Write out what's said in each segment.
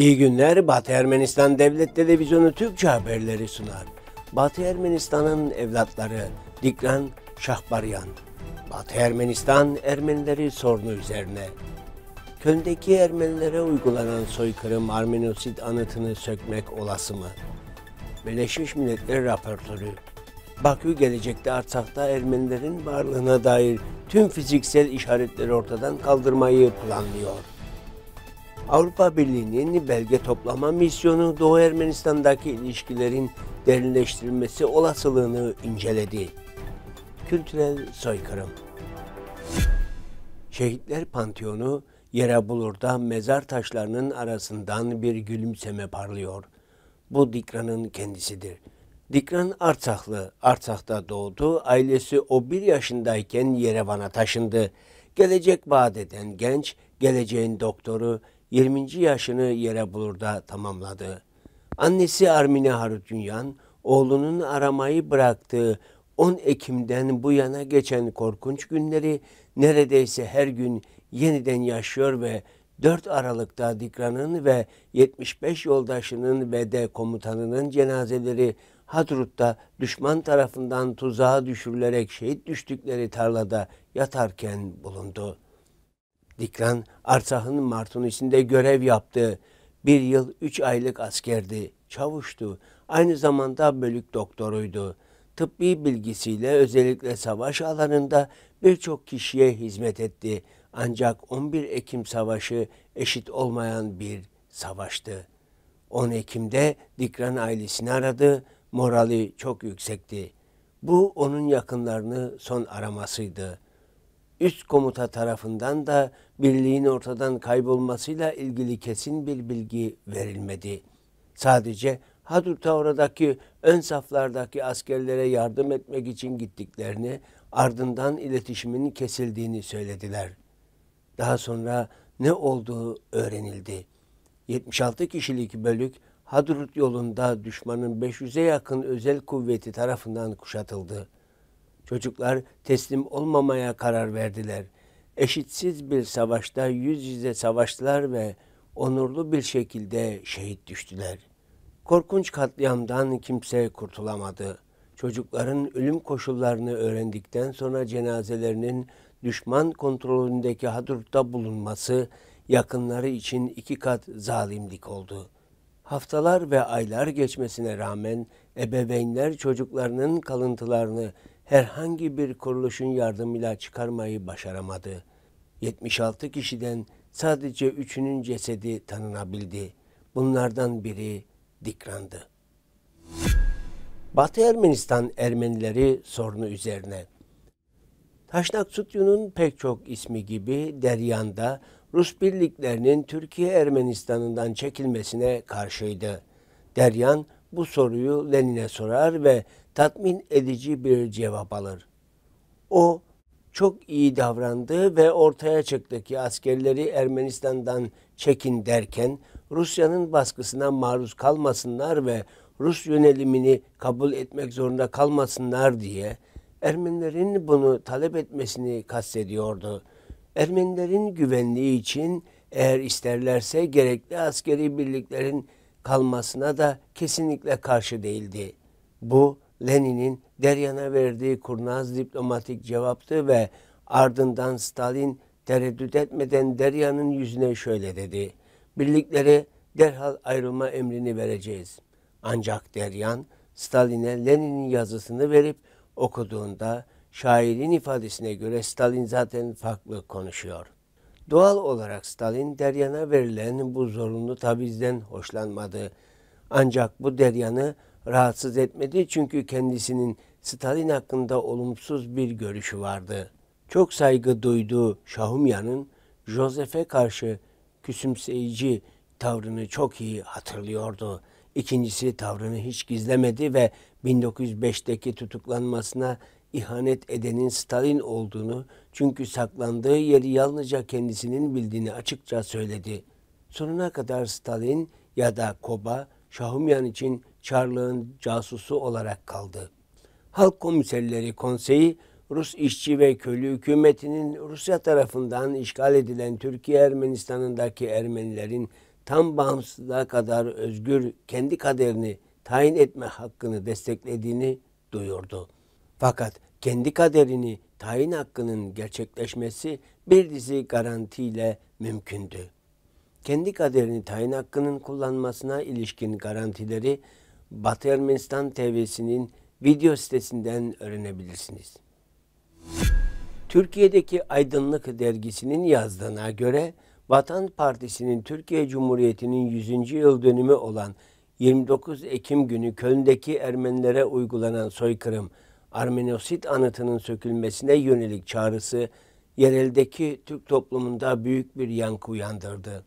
İyi günler Batı Ermenistan Devlet Televizyonu Türkçe haberleri sunar. Batı Ermenistan'ın evlatları Dikran Şahbaryan. Batı Ermenistan Ermenileri sorunu üzerine. Köln'deki Ermenilere uygulanan soykırım Armenosid anıtını sökmek olası mı? Birleşmiş Milletler raportörü Bakü gelecekte Artsak'ta Ermenilerin varlığına dair tüm fiziksel işaretleri ortadan kaldırmayı planlıyor. Avrupa Birliği'nin belge toplama misyonu Doğu Ermenistan'daki ilişkilerin derinleştirilmesi olasılığını inceledi. Kültürel soykırım Şehitler Panteonu, Yerebulur'da mezar taşlarının arasından bir gülümseme parlıyor. Bu Dikran'ın kendisidir. Dikran Artsaklı, Arsak'ta doğdu. Ailesi o bir yaşındayken Yerevan'a taşındı. Gelecek vaat eden genç, geleceğin doktoru 20. yaşını yere bulurda tamamladı. Annesi Armine Harutyunyan, oğlunun aramayı bıraktığı 10 Ekim'den bu yana geçen korkunç günleri neredeyse her gün yeniden yaşıyor ve 4 Aralık'ta Dikran'ın ve 75 yoldaşının ve de komutanının cenazeleri Hadrut'ta düşman tarafından tuzağa düşürülerek şehit düştükleri tarlada yatarken bulundu.'' Dikran Diklan Mart'unu içinde görev yaptı. Bir yıl üç aylık askerdi, çavuştu. Aynı zamanda bölük doktoruydu. Tıbbi bilgisiyle özellikle savaş alanında birçok kişiye hizmet etti. Ancak 11 Ekim Savaşı eşit olmayan bir savaştı. 10 Ekim'de Dikran ailesini aradı, morali çok yüksekti. Bu onun yakınlarını son aramasıydı.'' üst komuta tarafından da birliğin ortadan kaybolmasıyla ilgili kesin bir bilgi verilmedi. Sadece Hadur Tavra'daki ön saflardaki askerlere yardım etmek için gittiklerini, ardından iletişimin kesildiğini söylediler. Daha sonra ne olduğu öğrenildi. 76 kişilik bölük Hadrut yolunda düşmanın 500'e yakın özel kuvveti tarafından kuşatıldı. Çocuklar teslim olmamaya karar verdiler. Eşitsiz bir savaşta yüz yüze savaştılar ve onurlu bir şekilde şehit düştüler. Korkunç katliamdan kimse kurtulamadı. Çocukların ölüm koşullarını öğrendikten sonra cenazelerinin düşman kontrolündeki Hadrut'ta bulunması yakınları için iki kat zalimlik oldu. Haftalar ve aylar geçmesine rağmen ebeveynler çocuklarının kalıntılarını herhangi bir kuruluşun yardımıyla çıkarmayı başaramadı. 76 kişiden sadece üçünün cesedi tanınabildi. Bunlardan biri dikrandı. Batı Ermenistan Ermenileri sorunu üzerine. Taşnak Sutyu'nun pek çok ismi gibi Deryan'da Rus birliklerinin Türkiye Ermenistan'ından çekilmesine karşıydı. Deryan, bu soruyu Lenin'e sorar ve tatmin edici bir cevap alır. O çok iyi davrandı ve ortaya çıktı ki askerleri Ermenistan'dan çekin derken Rusya'nın baskısına maruz kalmasınlar ve Rus yönelimini kabul etmek zorunda kalmasınlar diye Ermenilerin bunu talep etmesini kastediyordu. Ermenilerin güvenliği için eğer isterlerse gerekli askeri birliklerin kalmasına da kesinlikle karşı değildi. Bu Lenin'in Deryan'a verdiği kurnaz diplomatik cevaptı ve ardından Stalin tereddüt etmeden Deryan'ın yüzüne şöyle dedi. Birlikleri derhal ayrılma emrini vereceğiz. Ancak Deryan Stalin'e Lenin'in yazısını verip okuduğunda şairin ifadesine göre Stalin zaten farklı konuşuyor.'' Doğal olarak Stalin Deryan'a verilen bu zorunlu tabizden hoşlanmadı. Ancak bu Deryan'ı rahatsız etmedi çünkü kendisinin Stalin hakkında olumsuz bir görüşü vardı. Çok saygı duyduğu Şahumyan'ın Joseph'e karşı küsümseyici tavrını çok iyi hatırlıyordu. İkincisi tavrını hiç gizlemedi ve 1905'teki tutuklanmasına ihanet edenin Stalin olduğunu çünkü saklandığı yeri yalnızca kendisinin bildiğini açıkça söyledi. Sonuna kadar Stalin ya da Koba Şahumyan için Çarlığın casusu olarak kaldı. Halk Komiserleri Konseyi Rus işçi ve köylü hükümetinin Rusya tarafından işgal edilen Türkiye Ermenistan'ındaki Ermenilerin tam bağımsızlığa kadar özgür kendi kaderini tayin etme hakkını desteklediğini duyurdu. Fakat kendi kaderini tayin hakkının gerçekleşmesi bir dizi garantiyle mümkündü. Kendi kaderini tayin hakkının kullanmasına ilişkin garantileri Batı Ermenistan TV'sinin video sitesinden öğrenebilirsiniz. Türkiye'deki Aydınlık dergisinin yazdığına göre Vatan Partisi'nin Türkiye Cumhuriyeti'nin 100. yıl dönümü olan 29 Ekim günü Köln'deki Ermenilere uygulanan soykırım Armenosit anıtının sökülmesine yönelik çağrısı yereldeki Türk toplumunda büyük bir yankı uyandırdı.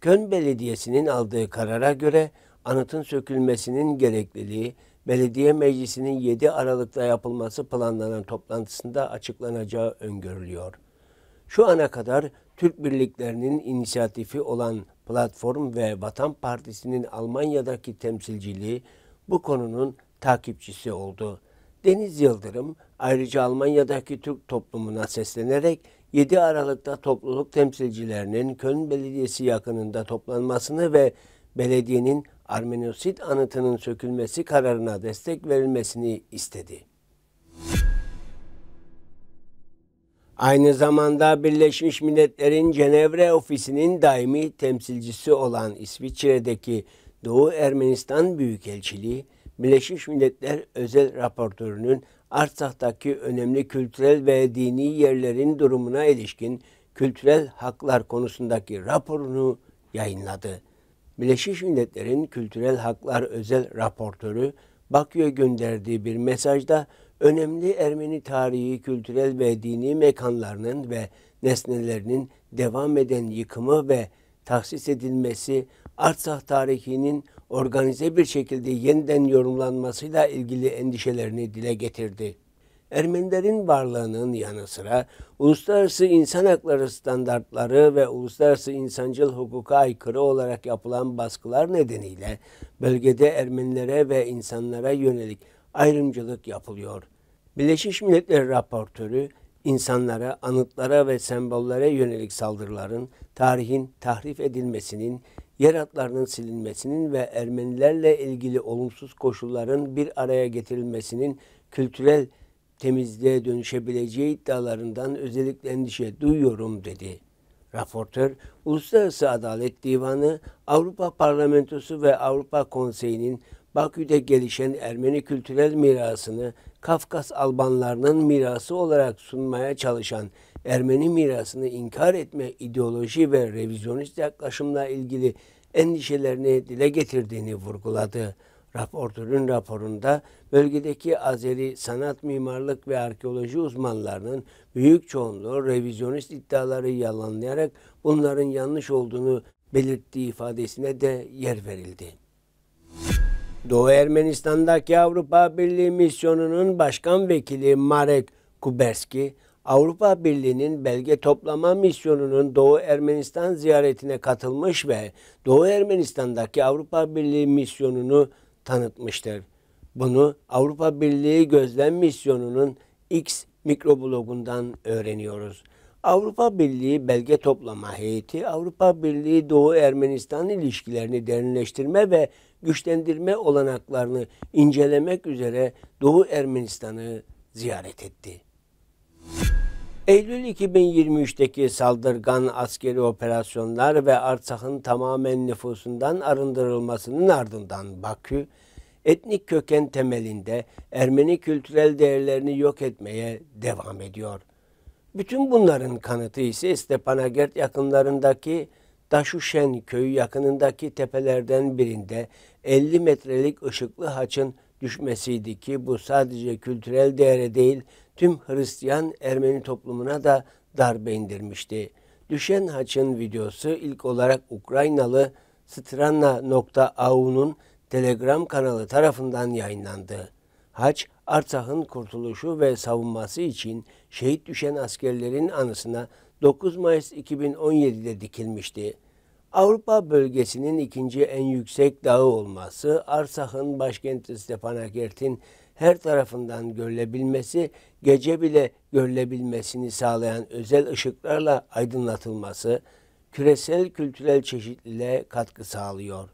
Köln Belediyesi'nin aldığı karara göre anıtın sökülmesinin gerekliliği belediye meclisinin 7 Aralık'ta yapılması planlanan toplantısında açıklanacağı öngörülüyor. Şu ana kadar Türk birliklerinin inisiyatifi olan Platform ve Vatan Partisi'nin Almanya'daki temsilciliği bu konunun takipçisi oldu. Deniz Yıldırım ayrıca Almanya'daki Türk toplumuna seslenerek 7 Aralık'ta topluluk temsilcilerinin Köln Belediyesi yakınında toplanmasını ve belediyenin Armenosit anıtının sökülmesi kararına destek verilmesini istedi. Aynı zamanda Birleşmiş Milletler'in Cenevre ofisinin daimi temsilcisi olan İsviçre'deki Doğu Ermenistan Büyükelçiliği Birleşmiş Milletler özel raportörünün Arsak'taki önemli kültürel ve dini yerlerin durumuna ilişkin kültürel haklar konusundaki raporunu yayınladı. Birleşmiş Milletler'in kültürel haklar özel raportörü Bakü'ye gönderdiği bir mesajda önemli Ermeni tarihi, kültürel ve dini mekanlarının ve nesnelerinin devam eden yıkımı ve tahsis edilmesi Artsakh tarihinin organize bir şekilde yeniden yorumlanmasıyla ilgili endişelerini dile getirdi. Ermenilerin varlığının yanı sıra uluslararası insan hakları standartları ve uluslararası insancıl hukuka aykırı olarak yapılan baskılar nedeniyle bölgede Ermenilere ve insanlara yönelik ayrımcılık yapılıyor. Birleşmiş Milletler raportörü insanlara, anıtlara ve sembollere yönelik saldırıların tarihin tahrif edilmesinin yer hatlarının silinmesinin ve Ermenilerle ilgili olumsuz koşulların bir araya getirilmesinin kültürel temizliğe dönüşebileceği iddialarından özellikle endişe duyuyorum dedi. Raportör, Uluslararası Adalet Divanı, Avrupa Parlamentosu ve Avrupa Konseyi'nin Bakü'de gelişen Ermeni kültürel mirasını Kafkas Albanlarının mirası olarak sunmaya çalışan Ermeni mirasını inkar etme ideoloji ve revizyonist yaklaşımla ilgili endişelerini dile getirdiğini vurguladı. Raportörün raporunda bölgedeki Azeri sanat, mimarlık ve arkeoloji uzmanlarının büyük çoğunluğu revizyonist iddiaları yalanlayarak bunların yanlış olduğunu belirttiği ifadesine de yer verildi. Doğu Ermenistan'daki Avrupa Birliği misyonunun başkan vekili Marek Kuberski, Avrupa Birliği'nin belge toplama misyonunun Doğu Ermenistan ziyaretine katılmış ve Doğu Ermenistan'daki Avrupa Birliği misyonunu tanıtmıştır. Bunu Avrupa Birliği Gözlem Misyonu'nun X mikroblogundan öğreniyoruz. Avrupa Birliği belge toplama heyeti, Avrupa Birliği Doğu Ermenistan ilişkilerini derinleştirme ve güçlendirme olanaklarını incelemek üzere Doğu Ermenistan'ı ziyaret etti. Eylül 2023'teki saldırgan askeri operasyonlar ve Artsak'ın tamamen nüfusundan arındırılmasının ardından Bakü, etnik köken temelinde Ermeni kültürel değerlerini yok etmeye devam ediyor. Bütün bunların kanıtı ise Stepanagert yakınlarındaki Daşuşen köyü yakınındaki tepelerden birinde 50 metrelik ışıklı haçın düşmesiydi ki bu sadece kültürel değere değil tüm Hristiyan Ermeni toplumuna da darbe indirmişti. Düşen haçın videosu ilk olarak Ukraynalı Strana.au'nun Telegram kanalı tarafından yayınlandı. Haç, Artsakh'ın kurtuluşu ve savunması için şehit düşen askerlerin anısına 9 Mayıs 2017'de dikilmişti. Avrupa bölgesinin ikinci en yüksek dağı olması, Arsakh'ın başkenti Stepanakert'in her tarafından görülebilmesi gece bile görülebilmesini sağlayan özel ışıklarla aydınlatılması küresel kültürel çeşitliliğe katkı sağlıyor.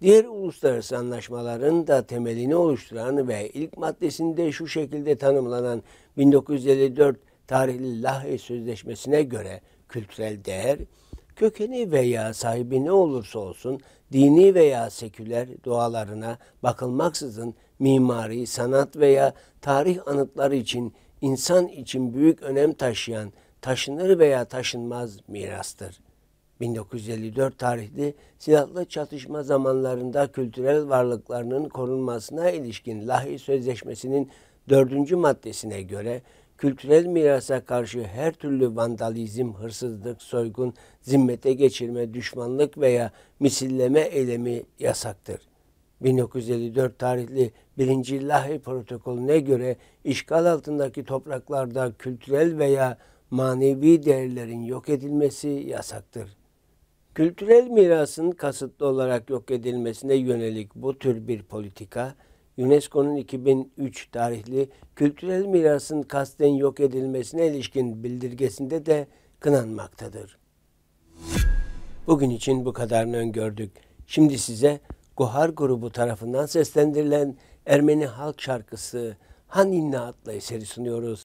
Diğer uluslararası anlaşmaların da temelini oluşturan ve ilk maddesinde şu şekilde tanımlanan 1954 tarihli Lahey Sözleşmesi'ne göre kültürel değer, kökeni veya sahibi ne olursa olsun dini veya seküler dualarına bakılmaksızın mimari, sanat veya tarih anıtları için insan için büyük önem taşıyan taşınır veya taşınmaz mirastır. 1954 tarihli silahlı çatışma zamanlarında kültürel varlıklarının korunmasına ilişkin Lahey Sözleşmesi'nin dördüncü maddesine göre kültürel mirasa karşı her türlü vandalizm, hırsızlık, soygun, zimmete geçirme, düşmanlık veya misilleme eylemi yasaktır. 1954 tarihli 1. Lahey Protokolüne göre işgal altındaki topraklarda kültürel veya manevi değerlerin yok edilmesi yasaktır. Kültürel mirasın kasıtlı olarak yok edilmesine yönelik bu tür bir politika UNESCO'nun 2003 tarihli kültürel mirasın kasten yok edilmesine ilişkin bildirgesinde de kınanmaktadır. Bugün için bu kadarını öngördük. Şimdi size Gohar grubu tarafından seslendirilen Ermeni halk şarkısı Han İnna adlı eseri sunuyoruz.